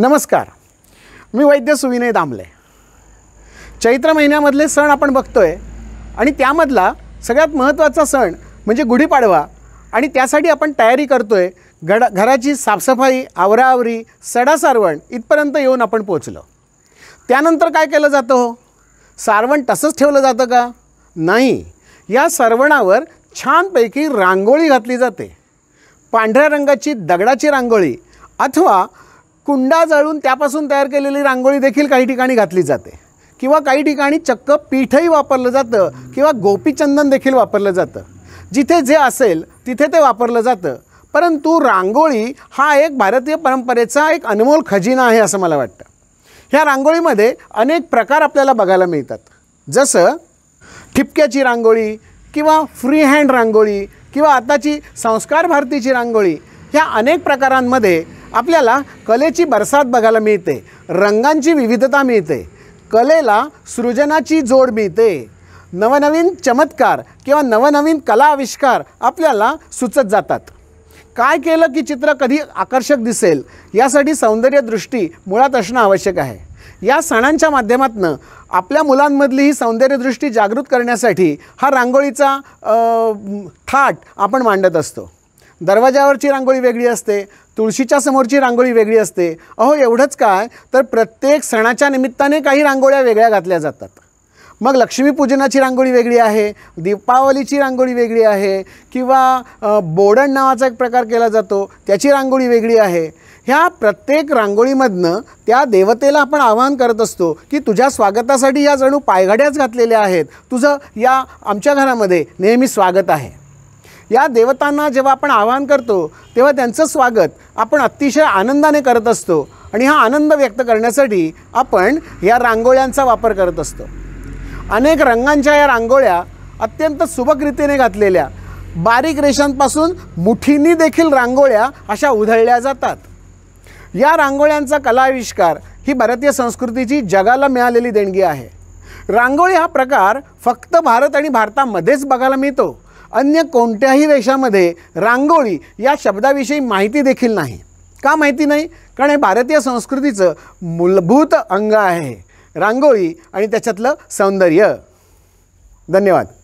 नमस्कार मी वैद्य सुविनय दामले चैत्र महिन्यामधले सण आपण बघतो आहे आणि त्यामधला सगळ्यात महत्त्वाचा सण म्हणजे गुढीपाडवा आणि त्यासाठी आपण तयारी करतो आहे घड घराची साफसफाई आवराआवरी सारवण इथपर्यंत येऊन आपण पोचलो त्यानंतर काय केलं जातं हो सारवण तसंच ठेवलं जातं का नाही या सारवणावर छानपैकी रांगोळी घातली जाते पांढऱ्या रंगाची दगडाची रांगोळी अथवा कुंडा जळून त्यापासून तयार केलेली रांगोळी देखील काही ठिकाणी घातली जाते किंवा काही ठिकाणी चक्क पीठही वापरलं जातं किंवा गोपीचंदन देखील वापरलं जातं जिथे जे असेल तिथे ते वापरलं जातं परंतु रांगोळी हा एक भारतीय परंपरेचा एक अनमोल खजिना आहे असं मला वाटतं ह्या रांगोळीमध्ये अनेक प्रकार आपल्याला बघायला मिळतात जसं ठिपक्याची रांगोळी किंवा फ्री हँड रांगोळी किंवा आताची संस्कार भारतीची रांगोळी ह्या अनेक प्रकारांमध्ये आपल्याला कलेची बरसात बघायला मिळते रंगांची विविधता मिळते कलेला सृजनाची जोड मिळते नवनवीन चमत्कार किंवा नवनवीन कला आविष्कार आपल्याला सुचत जातात काय केलं की चित्र कधी आकर्षक दिसेल यासाठी सौंदर्यदृष्टी मुळात असणं आवश्यक आहे या सणांच्या माध्यमातून आपल्या मुलांमधली ही सौंदर्यदृष्टी जागृत करण्यासाठी हा रांगोळीचा थाट आपण मांडत असतो दरवाजावरची रांगोळी वेगळी असते तुळशीच्या समोरची रांगोळी वेगळी असते अहो एवढंच काय तर प्रत्येक सणाच्या निमित्ताने काही रांगोळ्या वेगळ्या घातल्या जातात मग लक्ष्मीपूजनाची रांगोळी वेगळी आहे दीपावलीची रांगोळी वेगळी आहे किंवा बोडण नावाचा एक प्रकार केला जातो त्याची रांगोळी वेगळी आहे ह्या प्रत्येक रांगोळीमधनं त्या देवतेला आपण आवाहन करत असतो की तुझ्या स्वागतासाठी या जणू पायघड्याच घातलेल्या आहेत तुझं या आमच्या घरामध्ये नेहमी स्वागत आहे या देवतांना जेव्हा आपण आवाहन करतो तेव्हा त्यांचं स्वागत आपण अतिशय आनंदाने करत असतो आणि हा आनंद व्यक्त करण्यासाठी आपण या रांगोळ्यांचा वापर करत असतो अनेक रंगांच्या या रांगोळ्या अत्यंत सुबकरीतीने घातलेल्या बारीक रेषांपासून मुठीनी देखील रांगोळ्या अशा उधळल्या जातात या रांगोळ्यांचा कलाविष्कार ही भारतीय संस्कृतीची जगाला मिळालेली देणगी आहे रांगोळी हा प्रकार फक्त भारत आणि भारतामध्येच बघायला मिळतो अन्य कोणत्याही देशामध्ये रांगोळी या शब्दाविषयी माहिती देखील नाही का माहिती नाही कारण हे भारतीय संस्कृतीचं मूलभूत अंग आहे रांगोळी आणि त्याच्यातलं सौंदर्य धन्यवाद